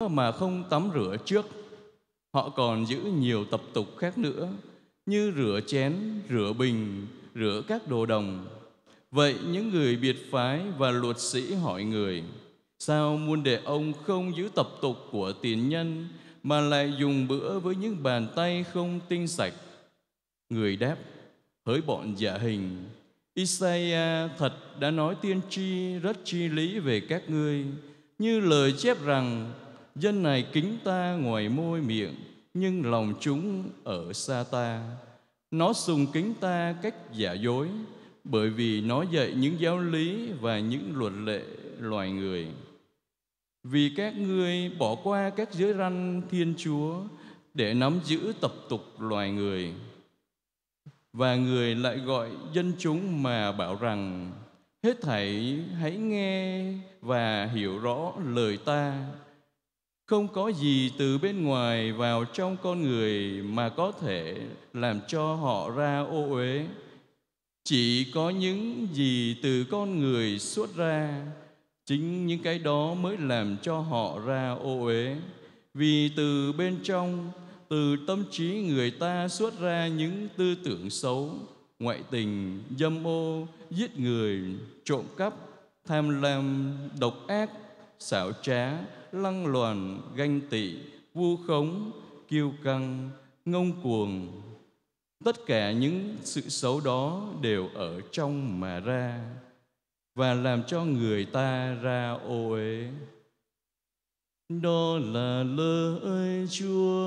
mà không tắm rửa trước họ còn giữ nhiều tập tục khác nữa như rửa chén rửa bình rửa các đồ đồng vậy những người biệt phái và luật sĩ hỏi người sao muôn đệ ông không giữ tập tục của tiền nhân mà lại dùng bữa với những bàn tay không tinh sạch người đáp hỡi bọn giả hình Isaiah thật đã nói tiên tri rất chi lý về các ngươi như lời chép rằng Dân này kính ta ngoài môi miệng Nhưng lòng chúng ở xa ta Nó sùng kính ta cách giả dối Bởi vì nó dạy những giáo lý Và những luật lệ loài người Vì các ngươi bỏ qua các giới răn Thiên Chúa Để nắm giữ tập tục loài người Và người lại gọi dân chúng mà bảo rằng Hết thảy hãy nghe và hiểu rõ lời ta không có gì từ bên ngoài vào trong con người mà có thể làm cho họ ra ô uế chỉ có những gì từ con người xuất ra chính những cái đó mới làm cho họ ra ô uế vì từ bên trong từ tâm trí người ta xuất ra những tư tưởng xấu ngoại tình dâm ô giết người trộm cắp tham lam độc ác xảo trá lăng loàn ganh tị vu khống kiêu căng ngông cuồng tất cả những sự xấu đó đều ở trong mà ra và làm cho người ta ra ô uế đó là lời chúa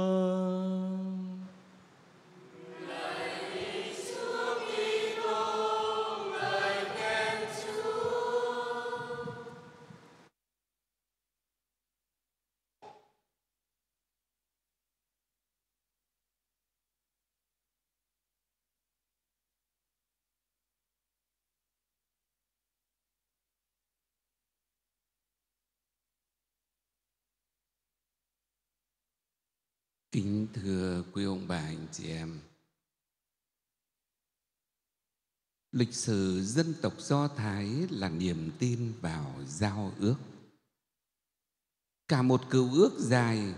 Kính thưa quý ông bà anh chị em, lịch sử dân tộc Do Thái là niềm tin vào giao ước. Cả một cựu ước dài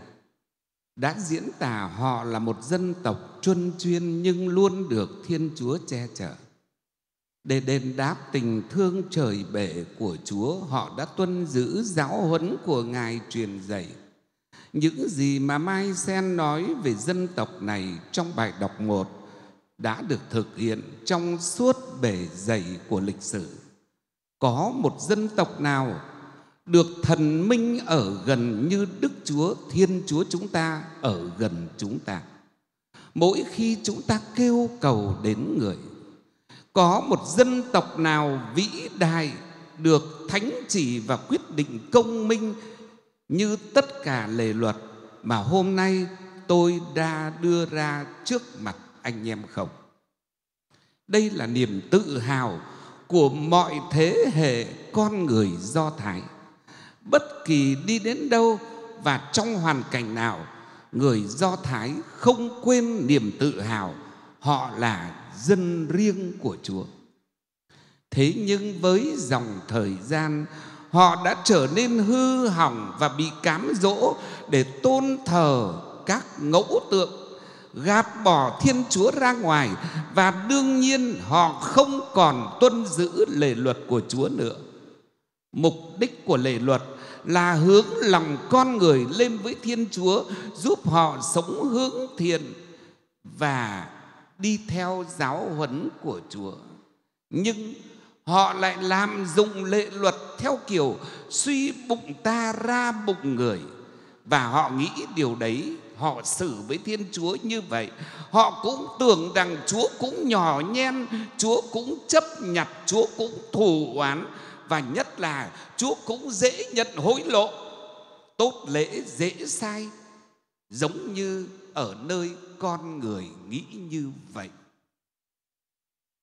đã diễn tả họ là một dân tộc truân chuyên nhưng luôn được Thiên Chúa che chở. Để đền đáp tình thương trời bể của Chúa, họ đã tuân giữ giáo huấn của Ngài truyền dạy những gì mà Mai Sen nói về dân tộc này trong bài đọc 1 đã được thực hiện trong suốt bể dày của lịch sử. Có một dân tộc nào được thần minh ở gần như Đức Chúa, Thiên Chúa chúng ta ở gần chúng ta. Mỗi khi chúng ta kêu cầu đến người, có một dân tộc nào vĩ đại được thánh chỉ và quyết định công minh như tất cả lề luật mà hôm nay tôi đã đưa ra trước mặt anh em không? Đây là niềm tự hào của mọi thế hệ con người Do Thái. Bất kỳ đi đến đâu và trong hoàn cảnh nào, người Do Thái không quên niềm tự hào họ là dân riêng của Chúa. Thế nhưng với dòng thời gian họ đã trở nên hư hỏng và bị cám dỗ để tôn thờ các ngẫu tượng gạt bỏ Thiên Chúa ra ngoài và đương nhiên họ không còn tuân giữ lề luật của Chúa nữa. Mục đích của lề luật là hướng lòng con người lên với Thiên Chúa, giúp họ sống hướng thiện và đi theo giáo huấn của Chúa. Nhưng họ lại làm dụng lệ luật theo kiểu suy bụng ta ra bụng người và họ nghĩ điều đấy họ xử với thiên chúa như vậy họ cũng tưởng rằng chúa cũng nhỏ nhen chúa cũng chấp nhặt chúa cũng thù oán và nhất là chúa cũng dễ nhận hối lộ tốt lễ dễ sai giống như ở nơi con người nghĩ như vậy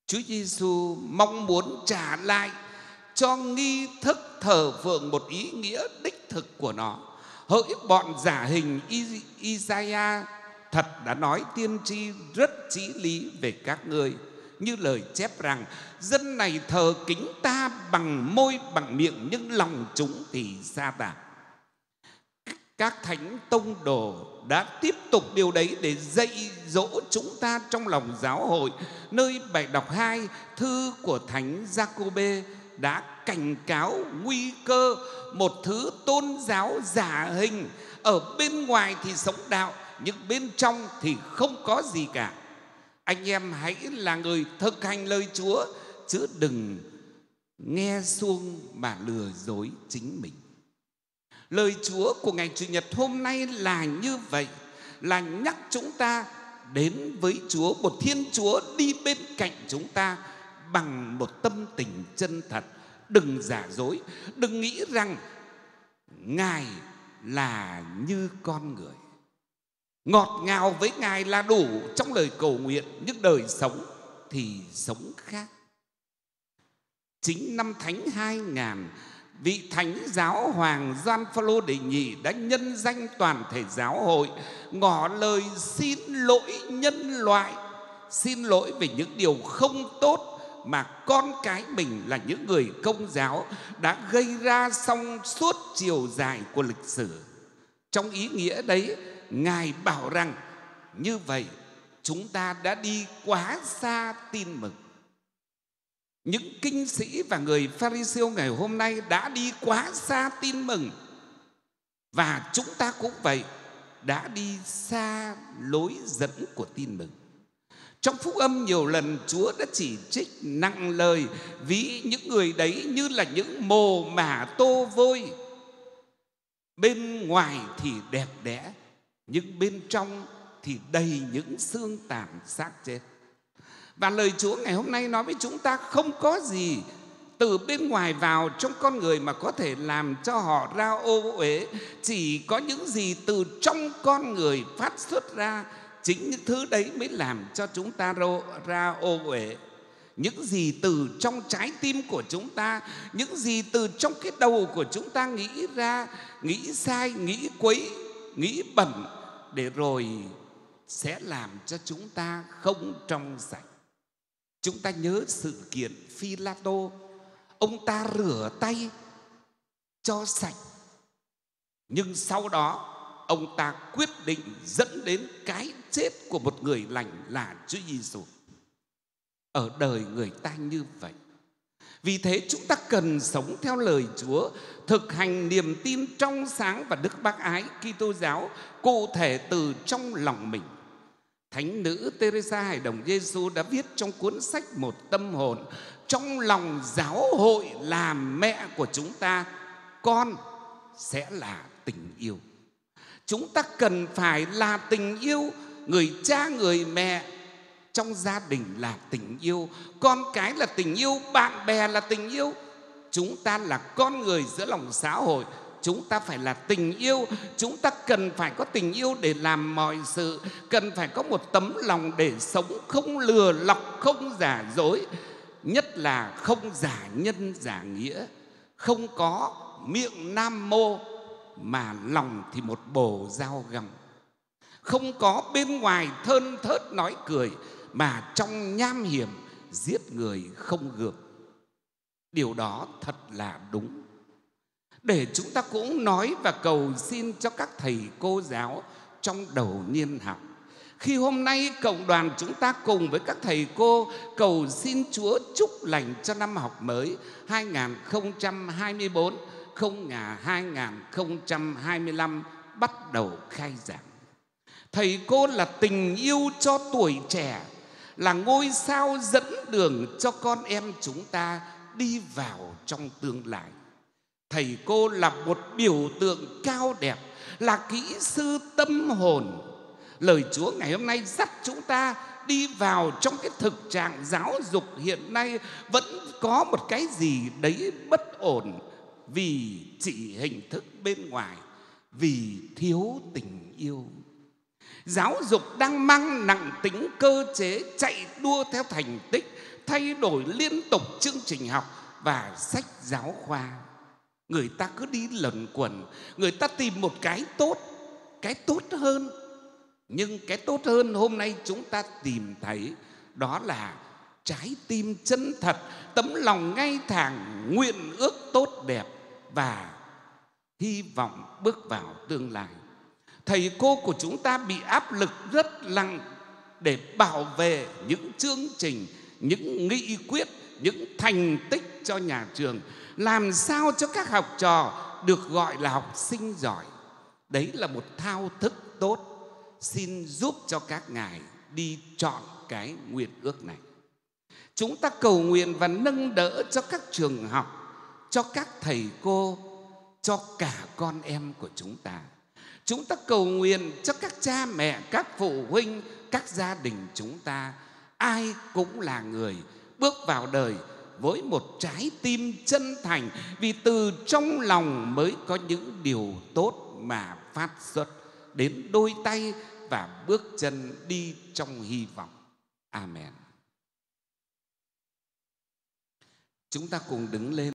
Chúa Giêsu mong muốn trả lại cho nghi thức thờ phượng một ý nghĩa đích thực của nó. Hỡi bọn giả hình Isaiah thật đã nói tiên tri rất trí lý về các ngươi như lời chép rằng dân này thờ kính ta bằng môi bằng miệng nhưng lòng chúng thì xa tạc các thánh tông đồ đã tiếp tục điều đấy để dạy dỗ chúng ta trong lòng giáo hội nơi bài đọc hai thư của thánh Giacôbê đã cảnh cáo nguy cơ một thứ tôn giáo giả hình ở bên ngoài thì sống đạo nhưng bên trong thì không có gì cả anh em hãy là người thực hành lời Chúa chứ đừng nghe xuông mà lừa dối chính mình Lời Chúa của ngày Chủ nhật hôm nay là như vậy, là nhắc chúng ta đến với Chúa, một Thiên Chúa đi bên cạnh chúng ta bằng một tâm tình chân thật. Đừng giả dối, đừng nghĩ rằng Ngài là như con người. Ngọt ngào với Ngài là đủ trong lời cầu nguyện, nhưng đời sống thì sống khác. Chính năm Thánh hai ngàn vị thánh giáo hoàng Gioan Phaolô đệ nhị đã nhân danh toàn thể giáo hội ngỏ lời xin lỗi nhân loại, xin lỗi về những điều không tốt mà con cái mình là những người công giáo đã gây ra xong suốt chiều dài của lịch sử. Trong ý nghĩa đấy, Ngài bảo rằng như vậy chúng ta đã đi quá xa tin mừng những kinh sĩ và người pharisêu ngày hôm nay đã đi quá xa tin mừng và chúng ta cũng vậy đã đi xa lối dẫn của tin mừng trong phúc âm nhiều lần chúa đã chỉ trích nặng lời ví những người đấy như là những mồ mả tô vôi bên ngoài thì đẹp đẽ nhưng bên trong thì đầy những xương tàn xác chết và lời Chúa ngày hôm nay nói với chúng ta không có gì từ bên ngoài vào trong con người mà có thể làm cho họ ra ô uế chỉ có những gì từ trong con người phát xuất ra chính những thứ đấy mới làm cho chúng ta ra ô uế những gì từ trong trái tim của chúng ta những gì từ trong cái đầu của chúng ta nghĩ ra nghĩ sai nghĩ quấy nghĩ bẩn để rồi sẽ làm cho chúng ta không trong sạch Chúng ta nhớ sự kiện Phi La Tô Ông ta rửa tay cho sạch Nhưng sau đó ông ta quyết định dẫn đến cái chết của một người lành là Chúa Giêsu. Ở đời người ta như vậy. Vì thế chúng ta cần sống theo lời Chúa, thực hành niềm tin trong sáng và đức bác ái Kitô giáo cụ thể từ trong lòng mình. Thánh nữ Teresa Hải Đồng Giêsu đã viết trong cuốn sách Một tâm hồn trong lòng giáo hội là mẹ của chúng ta con sẽ là tình yêu. Chúng ta cần phải là tình yêu người cha người mẹ trong gia đình là tình yêu, con cái là tình yêu, bạn bè là tình yêu. Chúng ta là con người giữa lòng xã hội chúng ta phải là tình yêu chúng ta cần phải có tình yêu để làm mọi sự cần phải có một tấm lòng để sống không lừa lọc không giả dối nhất là không giả nhân giả nghĩa không có miệng nam mô mà lòng thì một bồ dao gầm, không có bên ngoài thơn thớt nói cười mà trong nham hiểm giết người không gượng điều đó thật là đúng để chúng ta cũng nói và cầu xin cho các thầy cô giáo trong đầu niên học. Khi hôm nay cộng đoàn chúng ta cùng với các thầy cô cầu xin Chúa chúc lành cho năm học mới 2024 2025 bắt đầu khai giảng. Thầy cô là tình yêu cho tuổi trẻ, là ngôi sao dẫn đường cho con em chúng ta đi vào trong tương lai thầy cô là một biểu tượng cao đẹp là kỹ sư tâm hồn lời chúa ngày hôm nay dắt chúng ta đi vào trong cái thực trạng giáo dục hiện nay vẫn có một cái gì đấy bất ổn vì chỉ hình thức bên ngoài vì thiếu tình yêu giáo dục đang mang nặng tính cơ chế chạy đua theo thành tích thay đổi liên tục chương trình học và sách giáo khoa người ta cứ đi lẩn quẩn người ta tìm một cái tốt cái tốt hơn nhưng cái tốt hơn hôm nay chúng ta tìm thấy đó là trái tim chân thật tấm lòng ngay thẳng nguyện ước tốt đẹp và hy vọng bước vào tương lai thầy cô của chúng ta bị áp lực rất nặng để bảo vệ những chương trình những nghị quyết những thành tích cho nhà trường làm sao cho các học trò được gọi là học sinh giỏi đấy là một thao thức tốt xin giúp cho các ngài đi chọn cái nguyện ước này chúng ta cầu nguyện và nâng đỡ cho các trường học cho các thầy cô cho cả con em của chúng ta chúng ta cầu nguyện cho các cha mẹ các phụ huynh các gia đình chúng ta ai cũng là người bước vào đời với một trái tim chân thành vì từ trong lòng mới có những điều tốt mà phát xuất đến đôi tay và bước chân đi trong hy vọng. Amen. Chúng ta cùng đứng lên